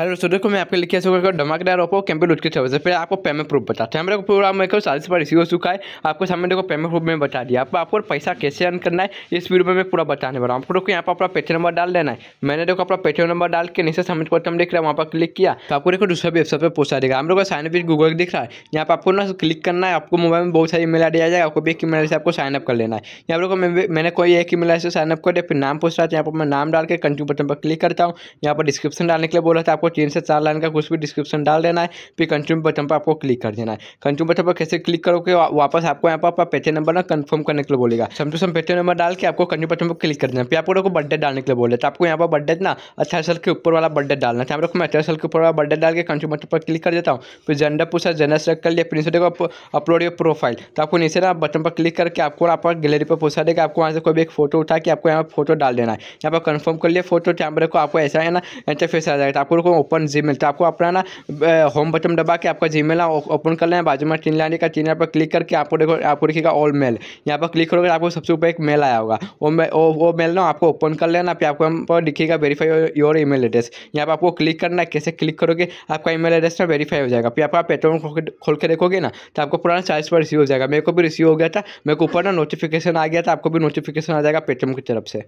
hello तो दोस्तों देखो मैं आपके लिए क्या होगा धमाकेदार ओपो कैंपिल उसके सर्विस फिर आपको पेमेंट प्रूफ बताते हैं हमारे को प्रोग्राम में चालीस पर रिसीव हो चुका है आपको सामने देखो पेमेंट प्रूफ में बता दिया आपको आपको पैसा कैसे अर्न करना है इस वीडियो में मैं पूरा बताने वाला हूँ आपको देखो यहाँ पर अपना पेटी नंबर डाल देना है मैंने देखो अपना पेटी नंबर डाल के नीचे सबमिट बटन देख रहा है वहाँ पर क्लिक किया तो आपको देखो दूसरा भी वेबसाइट पर पूछा देगा हम लोग साइन अप गूगल दिख रहा है यहाँ पर आपको ना क्लिक करना है आपको मोबाइल में बहुत सारी ईमेल आई जाएगा आपको भी एक ईमेल से आपको साइनअप कर लेना है यहाँ पर मैंने कोई एक ईमेल से साइनअप कर दिया फिर नाम पूछ रहा था यहाँ पर मैं नाम डाल के कंटिन्यू बटन पर क्लिक करता हूँ यहाँ पर डिस्क्रिप्शन डालने के लिए बोला था आपको तीन से चार लाइन का कुछ भी डिस्क्रिप्शन डाल देना है फिर कंज्यूम बटन पर आपको क्लिक कर देना है कंज्यूम बटन पर कैसे क्लिक करोगे वापस आपको यहाँ पर पेटे नंबर ना कन्फर्म करने के लिए बोलेगा समझू सम पेटे नंबर डाल के आपको कंज्यूम बटन पर क्लिक कर देना फिर आपको लोग बर्थडे डालने के लिए बोले तो आपको यहाँ पर बर्थडे ना अठारह साल के ऊपर वाला बर्थडे डालना था तो आप लोग मैं अठारह साल के ऊपर वाला बर्थडे डाल के कंज्यूम बटन पर क्लिक कर देता हूँ फिर जेंडर पूछा जेंडर सेलेक्ट कर लिया फिर नीचे अपलोड योर प्रोफाइल तो आपको नीचे ना बटन पर क्लिक करके आपको आप गैलरी पर पूछा देगा आपको वहाँ से कोई भी एक फोटो उठा के आपको यहाँ पर फोटो डाल देना है यहाँ पर कन्फर्म कर लिया फोटो यहाँ पर आपको ऐसा है ना इंटरफेस आ जाएगा तो आपको आपको ओपन जी मिलता है आपको अपना ना होम बटन दबा के आपका जी मेल ओपन कर लेना बाजू में टीन लाने का टीन पर क्लिक करके आपको देखो आपको देखिएगा ऑल मेल यहाँ पर क्लिक करोगे तो आपको सबसे ऊपर एक मेल आया होगा वो वो मेल ना आपको ओपन कर लेना फिर आपको हम दिखेगा verify your email address यहाँ पर आपको क्लिक करना कैसे क्लिक करोगे आपका ई मेल एड्रेस ना वेरीफाई हो जाएगा फिर आपका पेट्रोल खोल के देखोगे ना तो आपको पुराना चार्ज पर रिसीव हो जाएगा मेरे को भी रिसीव हो गया था मेरे को ऊपर ना नोटिफिकेशन आ गया था आपको भी नोटिफिकेशन आ जाएगा पेटीएम की तरफ से